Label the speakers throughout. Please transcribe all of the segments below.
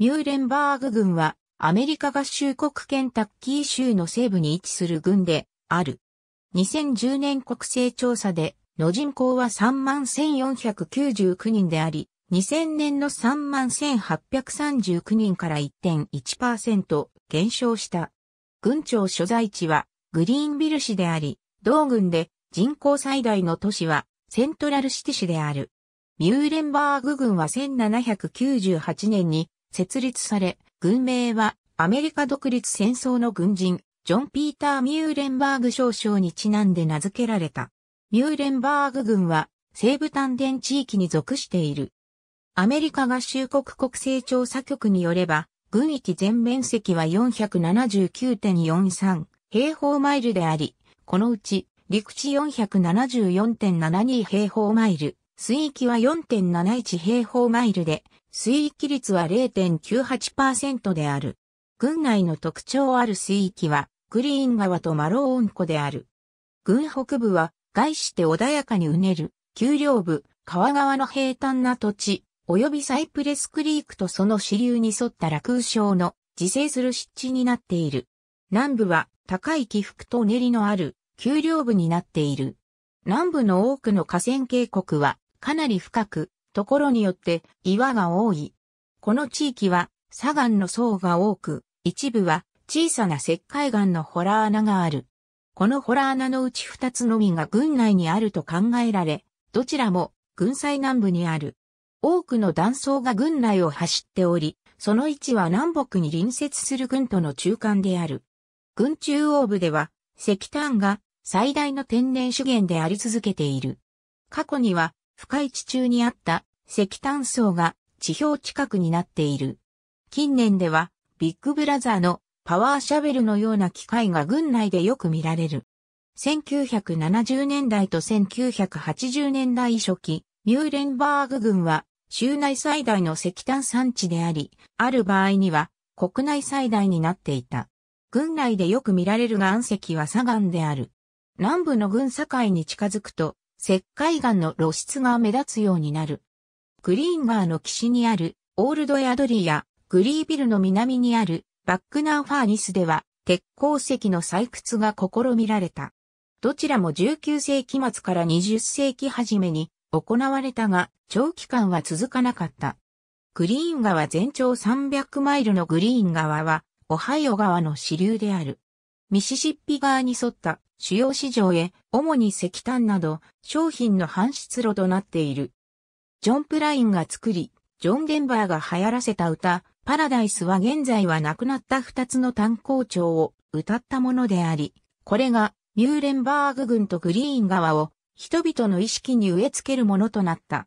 Speaker 1: ミューレンバーグ軍はアメリカ合衆国ケンタッキー州の西部に位置する軍である。2010年国勢調査での人口は31,499人であり、2000年の31,839人から1.1%減少した。軍庁所在地はグリーンビル市であり、同軍で人口最大の都市はセントラルシティ市である。ミューレンバーグ軍は1798年に設立され、軍名はアメリカ独立戦争の軍人、ジョン・ピーター・ミューレンバーグ少将にちなんで名付けられた。ミューレンバーグ軍は西部丹田地域に属している。アメリカ合衆国国勢調査局によれば、軍域全面積は479.43平方マイルであり、このうち陸地474.72平方マイル、水域は4.71平方マイルで、水域率は0.98%である。群内の特徴ある水域は、グリーン川とマローン湖である。群北部は、外して穏やかにうねる、丘陵部、川側の平坦な土地、及びサイプレスクリークとその支流に沿った落雨症の自生する湿地になっている。南部は高い起伏と練りのある丘陵部になっている。南部の多くの河川渓谷はかなり深く、ところによって岩が多い。この地域は砂岩の層が多く、一部は小さな石灰岩の洞穴がある。この洞穴のうち二つのみが軍内にあると考えられ、どちらも軍西南部にある。多くの断層が軍内を走っており、その位置は南北に隣接する軍との中間である。群中央部では石炭が最大の天然資源であり続けている。過去には深い地中にあった石炭層が地表近くになっている。近年ではビッグブラザーのパワーシャベルのような機械が軍内でよく見られる。1970年代と1980年代初期、ミューレンバーグ軍は州内最大の石炭産地であり、ある場合には国内最大になっていた。軍内でよく見られる岩石は砂岩である。南部の軍境に近づくと石灰岩の露出が目立つようになる。グリーン川の岸にあるオールドヤドリーやグリービルの南にあるバックナーファーニスでは鉄鉱石の採掘が試みられた。どちらも19世紀末から20世紀初めに行われたが長期間は続かなかった。グリーン川全長300マイルのグリーン川はオハイオ川の支流である。ミシシッピ川に沿った主要市場へ主に石炭など商品の搬出路となっている。ジョン・プラインが作り、ジョン・デンバーが流行らせた歌、パラダイスは現在は亡くなった二つの炭鉱町を歌ったものであり、これがミューレンバーグ軍とグリーン川を人々の意識に植え付けるものとなった。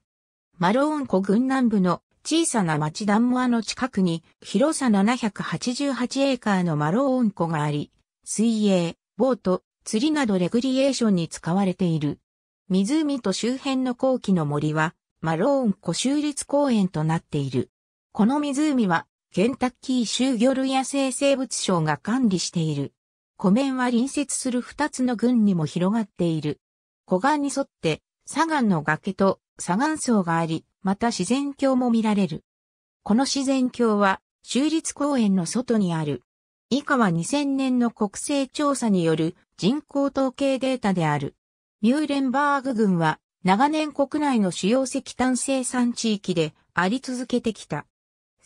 Speaker 1: マローン湖群南部の小さな町ダンモアの近くに広さ788エーカーのマローン湖があり、水泳、ボート、釣りなどレクリエーションに使われている。湖と周辺の後期の森は、マローン湖州立公園となっている。この湖は、ケンタッキー州魚類野生生物省が管理している。湖面は隣接する二つの群にも広がっている。湖岸に沿って、砂岩の崖と砂岩層があり、また自然鏡も見られる。この自然鏡は、州立公園の外にある以下は2000年の国勢調査による人口統計データである。ミューレンバーグ軍は長年国内の主要石炭生産地域であり続けてきた。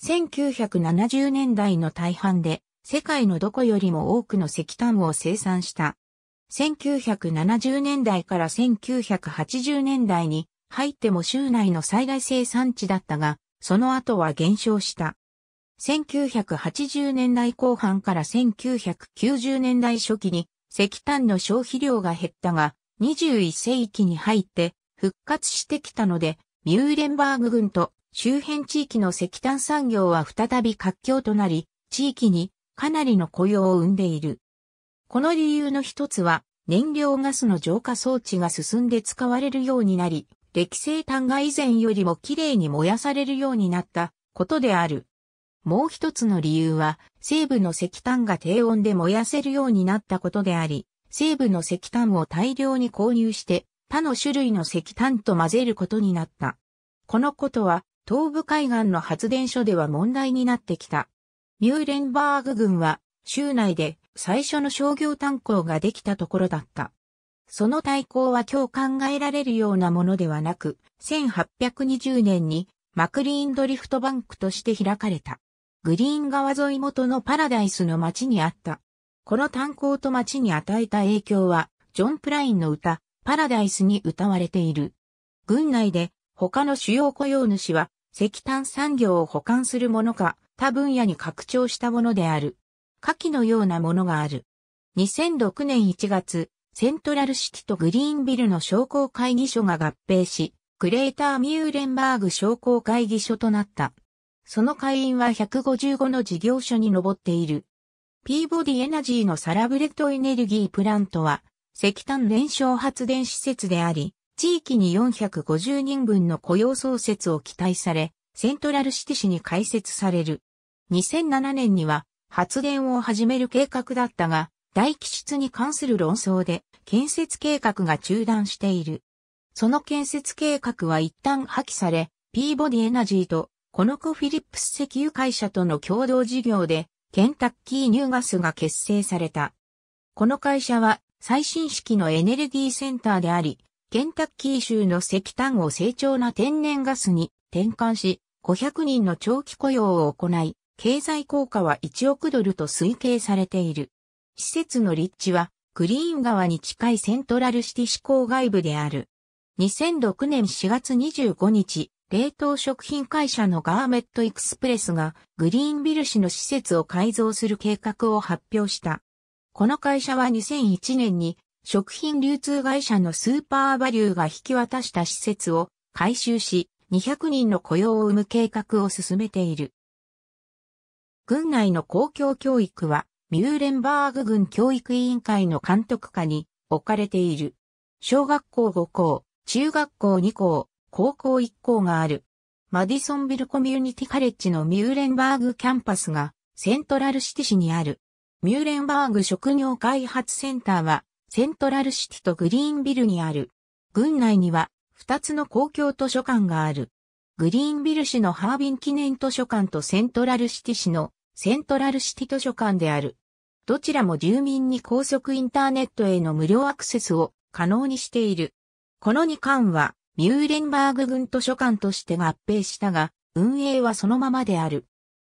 Speaker 1: 1970年代の大半で世界のどこよりも多くの石炭を生産した。1970年代から1980年代に入っても州内の最大生産地だったが、その後は減少した。1980年代後半から1990年代初期に石炭の消費量が減ったが、21世紀に入って復活してきたので、ミューレンバーグ軍と周辺地域の石炭産業は再び活況となり、地域にかなりの雇用を生んでいる。この理由の一つは、燃料ガスの浄化装置が進んで使われるようになり、歴生炭が以前よりもきれいに燃やされるようになったことである。もう一つの理由は、西部の石炭が低温で燃やせるようになったことであり、西部の石炭を大量に購入して、他の種類の石炭と混ぜることになった。このことは、東部海岸の発電所では問題になってきた。ミューレンバーグ軍は、州内で最初の商業炭鉱ができたところだった。その対抗は今日考えられるようなものではなく、1820年にマクリーンドリフトバンクとして開かれた。グリーン川沿い元のパラダイスの街にあった。この炭鉱と街に与えた影響は、ジョン・プラインの歌、パラダイスに歌われている。軍内で他の主要雇用主は石炭産業を保管するものか、他分野に拡張したものである。下記のようなものがある。2006年1月、セントラルシティとグリーンビルの商工会議所が合併し、クレーター・ミューレンバーグ商工会議所となった。その会員は155の事業所に上っている。ピーボディエナジーのサラブレッドエネルギープラントは、石炭燃焼発電施設であり、地域に450人分の雇用創設を期待され、セントラルシティ市に開設される。2007年には発電を始める計画だったが、大気質に関する論争で建設計画が中断している。その建設計画は一旦破棄され、ピーボディエナジーとこのコ・フィリップス石油会社との共同事業で、ケンタッキーニューガスが結成された。この会社は最新式のエネルギーセンターであり、ケンタッキー州の石炭を成長な天然ガスに転換し、500人の長期雇用を行い、経済効果は1億ドルと推計されている。施設の立地は、クリーン川に近いセントラルシティ市郊外部である。2006年4月25日、冷凍食品会社のガーメットエクスプレスがグリーンビル市の施設を改造する計画を発表した。この会社は2001年に食品流通会社のスーパーバリューが引き渡した施設を改修し200人の雇用を生む計画を進めている。軍内の公共教育はミューレンバーグ軍教育委員会の監督下に置かれている。小学校5校、中学校2校、高校一校がある。マディソンビルコミュニティカレッジのミューレンバーグキャンパスがセントラルシティ市にある。ミューレンバーグ職業開発センターはセントラルシティとグリーンビルにある。郡内には2つの公共図書館がある。グリーンビル市のハービン記念図書館とセントラルシティ市のセントラルシティ図書館である。どちらも住民に高速インターネットへの無料アクセスを可能にしている。この2巻はミューレンバーグ軍図書館として合併したが、運営はそのままである。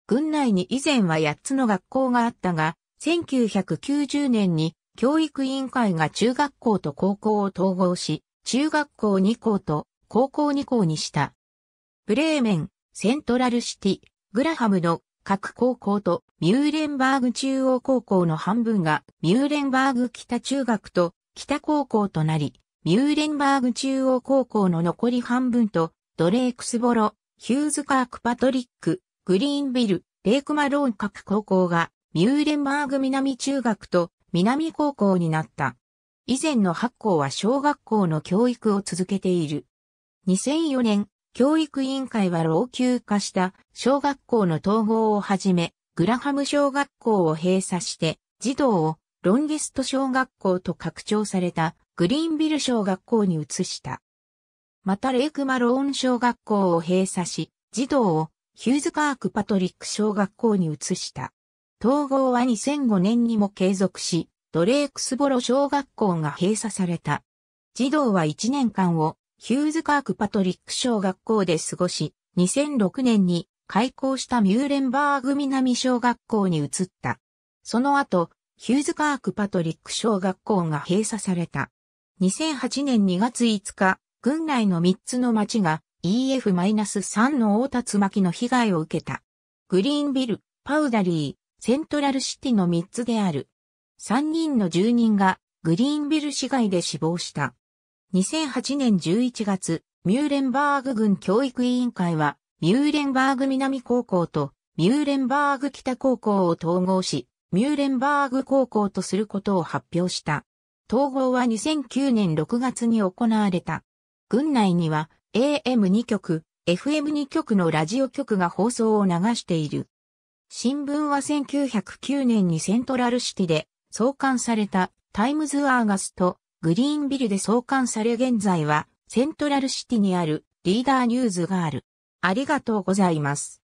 Speaker 1: 軍内に以前は8つの学校があったが、1990年に教育委員会が中学校と高校を統合し、中学校2校と高校2校にした。ブレーメン、セントラルシティ、グラハムの各高校とミューレンバーグ中央高校の半分がミューレンバーグ北中学と北高校となり、ミューレンバーグ中央高校の残り半分と、ドレークスボロ、ヒューズカークパトリック、グリーンビル、レイクマローン各高校が、ミューレンバーグ南中学と南高校になった。以前の8校は小学校の教育を続けている。2004年、教育委員会は老朽化した小学校の統合をはじめ、グラハム小学校を閉鎖して、児童をロンゲスト小学校と拡張されたグリーンビル小学校に移した。またレイクマローン小学校を閉鎖し、児童をヒューズカークパトリック小学校に移した。統合は2005年にも継続し、ドレークスボロ小学校が閉鎖された。児童は1年間をヒューズカークパトリック小学校で過ごし、2006年に開校したミューレンバーグ南小学校に移った。その後、ヒューズカークパトリック小学校が閉鎖された。2008年2月5日、郡内の3つの町が EF-3 の大竜巻の被害を受けた。グリーンビル、パウダリー、セントラルシティの3つである。3人の住人がグリーンビル市街で死亡した。2008年11月、ミューレンバーグ郡教育委員会は、ミューレンバーグ南高校とミューレンバーグ北高校を統合し、ミューレンバーグ高校とすることを発表した。統合は2009年6月に行われた。軍内には AM2 局、FM2 局のラジオ局が放送を流している。新聞は1909年にセントラルシティで創刊されたタイムズ・アーガスとグリーンビルで創刊され現在はセントラルシティにあるリーダーニューズがある。ありがとうございます。